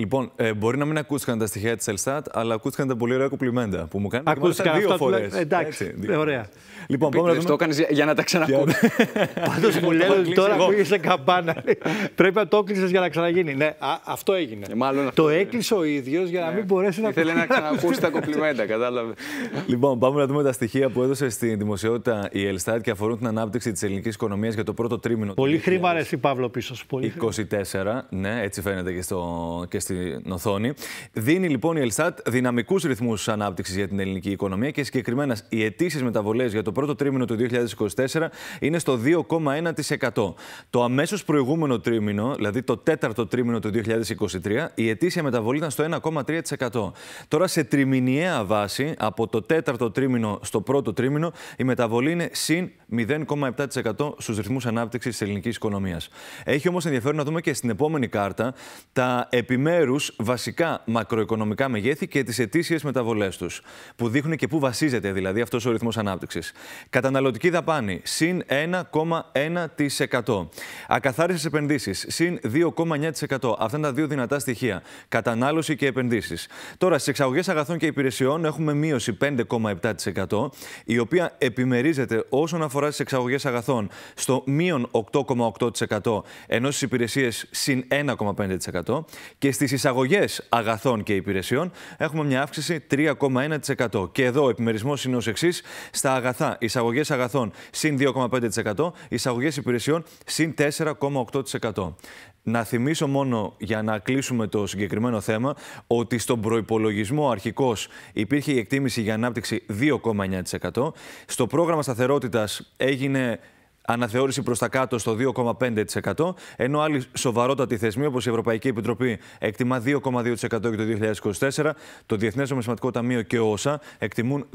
Λοιπόν, ε, μπορεί να μην ακούστηκαν τα στοιχεία της Ελστάτ, αλλά ακούστηκαν τα πολύ ωραία κουπλιμέντα που μου κάνανε. Ακούστηκαν δύο φορές. Εντάξει, Έτσι, ε, ωραία. Λοιπόν, πάμε να δούμε. Το έκανες για να τα ξανακούσει. Πάντως μου λένε τώρα που είσαι καμπάνα. Πρέπει να το έκλεισες για να ξαναγίνει. Ναι, αυτό έγινε. Ε, το έκλεισε ο ίδιος για να ναι. μην μπορέσει να Θέλει να ξανακούσει τα κουπλιμέντα, κατάλαβε. Λοιπόν, πάμε να δούμε τα στοιχεία που έδωσε στη δημοσιότητα η Ελστάτ και αφορούν την ανάπτυξη της ελληνικής οικονομίας για το πρώτο τρίμηνο. Πολύ χρήμα, Παύλο, πίσω σου. 24, ναι, έτσι φαίνεται και στο στην οθόνη. Δίνει λοιπόν η Ελστάτ δυναμικούς ρυθμούς ανάπτυξης για την ελληνική οικονομία και συγκεκριμένα οι αιτήσεις μεταβολές για το πρώτο τρίμηνο του 2024 είναι στο 2,1%. Το αμέσως προηγούμενο τρίμηνο, δηλαδή το τέταρτο τρίμηνο του 2023, η αιτήσια μεταβολή ήταν στο 1,3%. Τώρα σε τριμηνιαία βάση, από το τέταρτο τρίμηνο στο πρώτο τρίμηνο, η μεταβολή είναι συν 0,7% στους ρυθμούς ανάπτυξης της ελληνικής οικονομίας. Έχει όμως ενδιαφέρον να δούμε και στην επόμενη κάρτα τα επιμέρους βασικά μακροοικονομικά μεγέθη και τις ετήσιε μεταβολές τους, που δείχνουν και πού βασίζεται δηλαδή αυτός ο ρυθμός ανάπτυξης. Καταναλωτική δαπάνη, συν 1,1%. Ακαθάριστε επενδύσεις, συν 2,9%. Αυτά είναι τα δύο δυνατά στοιχεία. Κατανάλωση και επενδύσεις. Τώρα, στις εξαγωγές αγαθών και υπηρεσιών έχουμε μείωση 5,7%, η οποία επιμερίζεται όσον αφορά στις εξαγωγές αγαθών στο μείον 8,8%, ενώ στις υπηρεσίες συν 1,5% και Στις εισαγωγές αγαθών και υπηρεσιών έχουμε μια αύξηση 3,1%. Και εδώ ο επιμερισμός είναι ως εξής: στα αγαθά, εισαγωγές αγαθών συν 2,5%, εισαγωγές υπηρεσιών συν 4,8%. Να θυμίσω μόνο για να κλείσουμε το συγκεκριμένο θέμα ότι στον προπολογισμό αρχικώς υπήρχε η εκτίμηση για ανάπτυξη 2,9%. Στο πρόγραμμα σταθερότητας έγινε αναθεώρηση προς τα κάτω στο 2,5%, ενώ άλλοι σοβαρότατοι θεσμοί όπως η Ευρωπαϊκή Επιτροπή εκτιμά 2,2% για το 2024, το Διεθνές Νομισματικό Ταμείο και ο ΩΣΑ εκτιμούν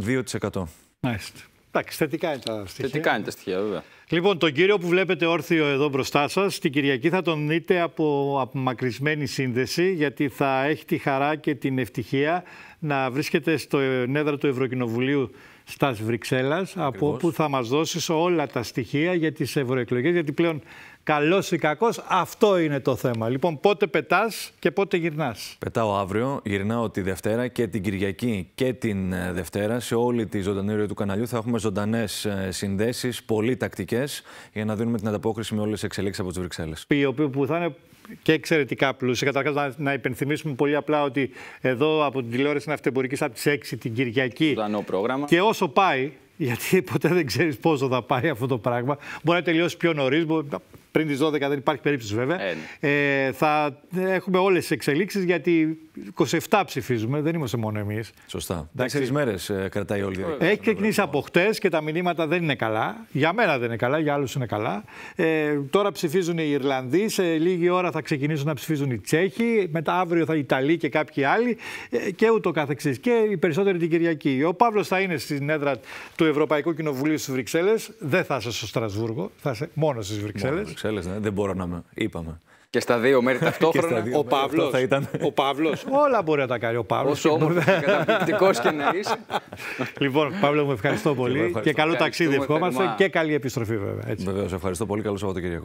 2%. Μάλιστα. Εντάξει, θετικά είναι τα στοιχεία. Θετικά είναι τα στοιχεία, βέβαια. Λοιπόν, τον κύριο που βλέπετε όρθιο εδώ μπροστά σας, την Κυριακή θα τον δείτε από απομακρυσμένη σύνδεση, γιατί θα έχει τη χαρά και την ευτυχία να βρίσκεται στο νέδρα του Ευρωκοινοβουλίου στα Βρυξέλλας, από όπου θα μας δώσεις όλα τα στοιχεία για τις ευρωεκλογές. Γιατί πλέον, καλός ή κακός, αυτό είναι το θέμα. Λοιπόν, πότε πετάς και πότε γυρνάς. Πετάω αύριο, γυρνάω τη Δευτέρα και την Κυριακή και την ε, Δευτέρα. Σε όλη τη ζωντανή του καναλιού θα έχουμε ζωντανές ε, συνδέσεις, πολύ τακτικές, για να δίνουμε την ανταπόκριση με όλες τις εξελίξεις από τι Βρυξέλλε. Οι οποίοι που θα είναι και εξαιρετικά πλούσια. Καταρχάς, να, να υπενθυμίσουμε πολύ απλά ότι εδώ από την τηλεόραση αυτεμπορική από τις 6 την Κυριακή. Ζωντανό πρόγραμμα. Και όσο πάει, γιατί ποτέ δεν ξέρεις πόσο θα πάει αυτό το πράγμα, μπορεί να τελειώσει πιο νωρίς, πριν τις 12 δεν υπάρχει περίπτωση βέβαια. Ε, ναι. ε θα έχουμε όλες τις εξελίξεις γιατί 27 ψηφίζουμε, δεν είμαστε μόνο εμείς. Σωστά. Τέσσερις μέρες ε, κρατάει όλη η Έχει ξεκινήσει από χτες και τα μηνύματα δεν είναι καλά. Για μένα δεν είναι καλά, για άλλους είναι καλά. Ε, τώρα ψηφίζουν οι Ιρλανδοί, σε λίγη ώρα θα ξεκινήσουν να ψηφίζουν οι Τσέχοι, μετά αύριο θα οι Ιταλοί και κάποιοι άλλοι ε, και ούτω καθεξής. Και οι περισσότεροι την Κυριακή. Ο Παύλος θα είναι στην έδρα του Ευρωπαϊκού Κοινοβουλίου στις Βρυξέλλες. Δεν θα είσαι στο Στρασβούργο, θα είσαι μόνος στις Βρυξέλλες. Ναι. δεν μπορώ να με, Είπαμε. Και στα δύο μέρη ταυτόχρονα. δύο ο Παύλο. Ήταν... Ο Παύλος. Όλα μπορεί να τα κάνει ο Παύλος. Όσο όμω. και καταπληκτικός και να είσαι. λοιπόν, Παύλο, μου ευχαριστώ πολύ. και καλό ταξίδι ευχόμαστε. Και καλή επιστροφή, βέβαια. Βεβαίως, ευχαριστώ πολύ. Καλό Σαββατοκύριακο.